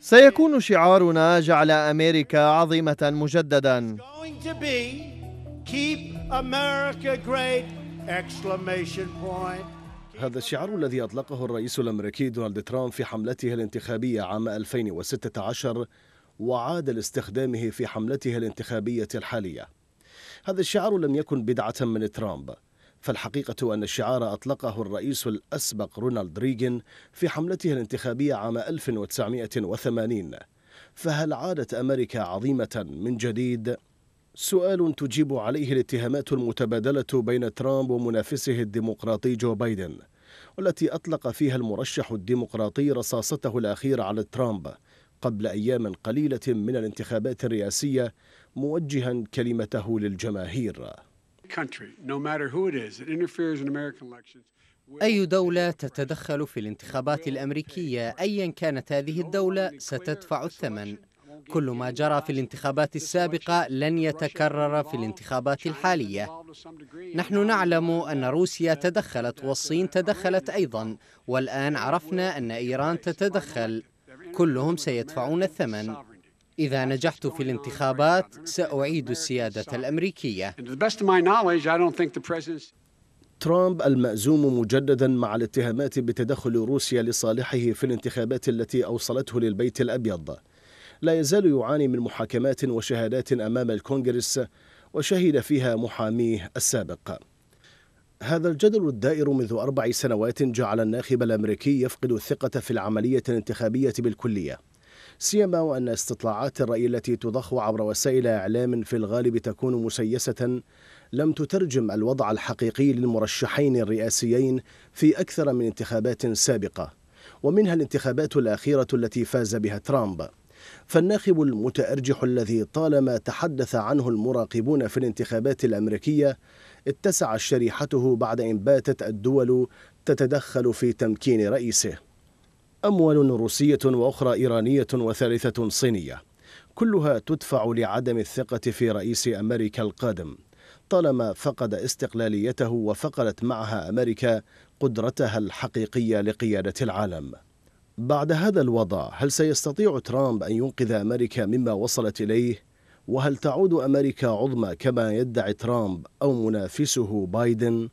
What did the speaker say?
سيكون شعارنا جعل امريكا عظيمه مجددا هذا الشعار الذي أطلقه الرئيس الأمريكي دونالد ترامب في حملته الانتخابية عام 2016 وعاد لاستخدامه في حملته الانتخابية الحالية هذا الشعار لم يكن بدعة من ترامب فالحقيقة أن الشعار أطلقه الرئيس الأسبق رونالد ريغن في حملته الانتخابية عام 1980 فهل عادت أمريكا عظيمة من جديد؟ سؤال تجيب عليه الاتهامات المتبادلة بين ترامب ومنافسه الديمقراطي جو بايدن والتي أطلق فيها المرشح الديمقراطي رصاصته الأخيرة على ترامب قبل أيام قليلة من الانتخابات الرئاسية موجها كلمته للجماهير أي دولة تتدخل في الانتخابات الأمريكية أيا كانت هذه الدولة ستدفع الثمن كل ما جرى في الانتخابات السابقة لن يتكرر في الانتخابات الحالية. نحن نعلم أن روسيا تدخلت والصين تدخلت أيضا، والآن عرفنا أن إيران تتدخل. كلهم سيدفعون الثمن. إذا نجحت في الانتخابات سأعيد السيادة الأمريكية ترامب المأزوم مجددا مع الاتهامات بتدخل روسيا لصالحه في الانتخابات التي أوصلته للبيت الأبيض لا يزال يعاني من محاكمات وشهادات أمام الكونغرس وشهد فيها محاميه السابق هذا الجدل الدائر منذ أربع سنوات جعل الناخب الأمريكي يفقد الثقة في العملية الانتخابية بالكلية سيما وأن استطلاعات الرأي التي تضخ عبر وسائل إعلام في الغالب تكون مسيسة لم تترجم الوضع الحقيقي للمرشحين الرئاسيين في أكثر من انتخابات سابقة ومنها الانتخابات الأخيرة التي فاز بها ترامب فالناخب المتأرجح الذي طالما تحدث عنه المراقبون في الانتخابات الأمريكية اتسعت شريحته بعد أن باتت الدول تتدخل في تمكين رئيسه أموال روسية وأخرى إيرانية وثالثة صينية كلها تدفع لعدم الثقة في رئيس أمريكا القادم طالما فقد استقلاليته وفقدت معها أمريكا قدرتها الحقيقية لقيادة العالم بعد هذا الوضع هل سيستطيع ترامب أن ينقذ أمريكا مما وصلت إليه؟ وهل تعود أمريكا عظمى كما يدعي ترامب أو منافسه بايدن؟